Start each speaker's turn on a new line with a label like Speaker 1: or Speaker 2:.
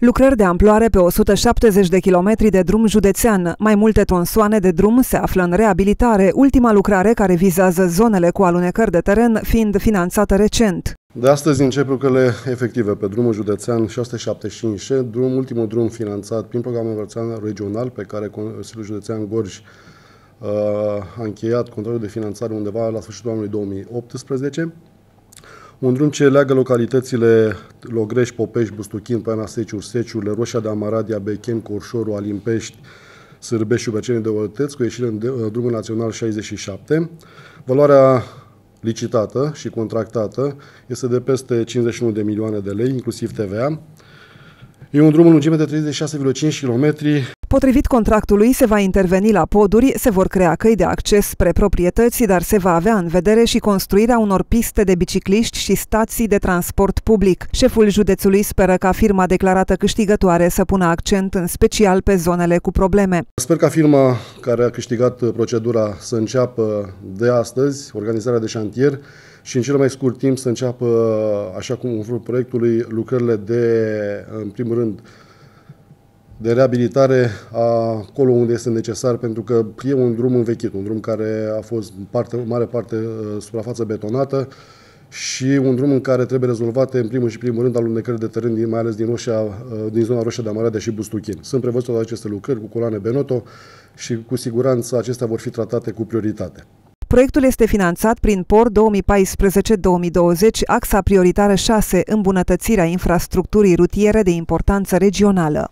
Speaker 1: Lucrări de amploare pe 170 de kilometri de drum județean, mai multe tonsoane de drum se află în reabilitare, ultima lucrare care vizează zonele cu alunecări de teren fiind finanțată recent.
Speaker 2: De astăzi încep lucrările efective pe drumul județean 675 drum, ultimul drum finanțat prin programul învățean regional pe care Consiliul Județean Gorj uh, a încheiat contractul de finanțare undeva la sfârșitul anului 2018 un drum ce leagă localitățile Logreș, Popești, Bustuchin, Pana Seciu, Seciu, Roșia de Amaradia, Bechem, Corșoru, Alimpești, Sârbești, Bercenii de Olteț, cu ieșire în drumul național 67. Valoarea licitată și contractată este de peste 51 de milioane de lei, inclusiv TVA. E un drum în lungime de 36,5 km,
Speaker 1: Potrivit contractului, se va interveni la poduri, se vor crea căi de acces spre proprietăți, dar se va avea în vedere și construirea unor piste de bicicliști și stații de transport public. Șeful județului speră ca firma declarată câștigătoare să pună accent în special pe zonele cu probleme. Sper
Speaker 2: ca firma care a câștigat procedura să înceapă de astăzi organizarea de șantier și în cel mai scurt timp să înceapă, așa cum în proiectului, lucrările de, în primul rând, de reabilitare acolo unde este necesar, pentru că e un drum învechit, un drum care a fost parte, mare parte uh, suprafață betonată și un drum în care trebuie rezolvate, în primul și primul rând, alunecări de teren, mai ales din, roșia, uh, din zona Roșia de Amarada și Bustuchin. Sunt prevăzute aceste lucrări cu coloane Benoto și cu siguranță acestea vor fi tratate cu prioritate.
Speaker 1: Proiectul este finanțat prin POR 2014-2020, axa prioritară 6, îmbunătățirea infrastructurii rutiere de importanță regională.